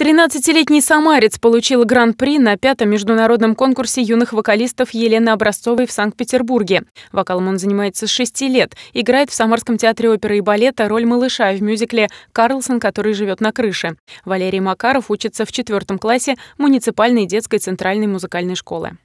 13-летний самарец получил гран-при на пятом международном конкурсе юных вокалистов Елены Образцовой в Санкт-Петербурге. Вокалом он занимается с 6 лет, играет в Самарском театре оперы и балета роль малыша в мюзикле «Карлсон, который живет на крыше». Валерий Макаров учится в четвертом классе муниципальной детской центральной музыкальной школы.